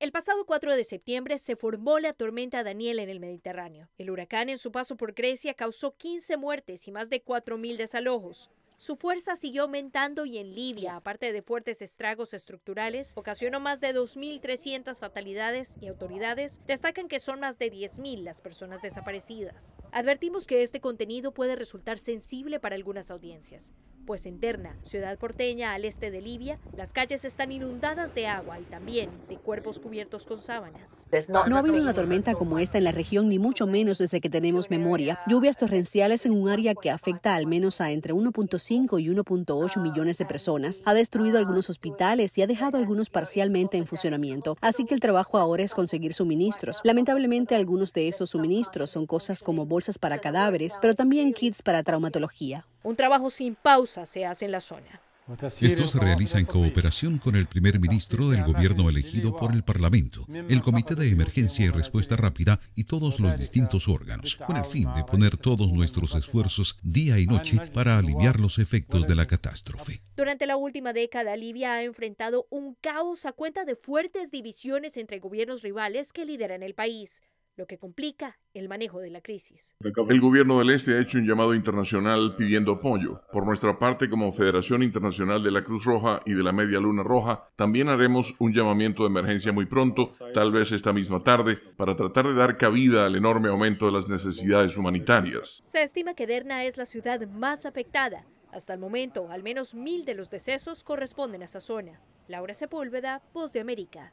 El pasado 4 de septiembre se formó la tormenta Daniel en el Mediterráneo. El huracán en su paso por Grecia causó 15 muertes y más de 4.000 desalojos. Su fuerza siguió aumentando y en Libia, aparte de fuertes estragos estructurales, ocasionó más de 2.300 fatalidades y autoridades destacan que son más de 10.000 las personas desaparecidas. Advertimos que este contenido puede resultar sensible para algunas audiencias pues en Terna, ciudad porteña al este de Libia, las calles están inundadas de agua y también de cuerpos cubiertos con sábanas. No ha habido una tormenta como esta en la región, ni mucho menos desde que tenemos memoria. Lluvias torrenciales en un área que afecta al menos a entre 1.5 y 1.8 millones de personas, ha destruido algunos hospitales y ha dejado algunos parcialmente en funcionamiento. Así que el trabajo ahora es conseguir suministros. Lamentablemente algunos de esos suministros son cosas como bolsas para cadáveres, pero también kits para traumatología. Un trabajo sin pausa se hace en la zona. Esto se realiza en cooperación con el primer ministro del gobierno elegido por el Parlamento, el Comité de Emergencia y Respuesta Rápida y todos los distintos órganos, con el fin de poner todos nuestros esfuerzos día y noche para aliviar los efectos de la catástrofe. Durante la última década, Libia ha enfrentado un caos a cuenta de fuertes divisiones entre gobiernos rivales que lideran el país lo que complica el manejo de la crisis. El gobierno del Este ha hecho un llamado internacional pidiendo apoyo. Por nuestra parte, como Federación Internacional de la Cruz Roja y de la Media Luna Roja, también haremos un llamamiento de emergencia muy pronto, tal vez esta misma tarde, para tratar de dar cabida al enorme aumento de las necesidades humanitarias. Se estima que Derna es la ciudad más afectada. Hasta el momento, al menos mil de los decesos corresponden a esa zona. Laura Sepúlveda, Voz de América.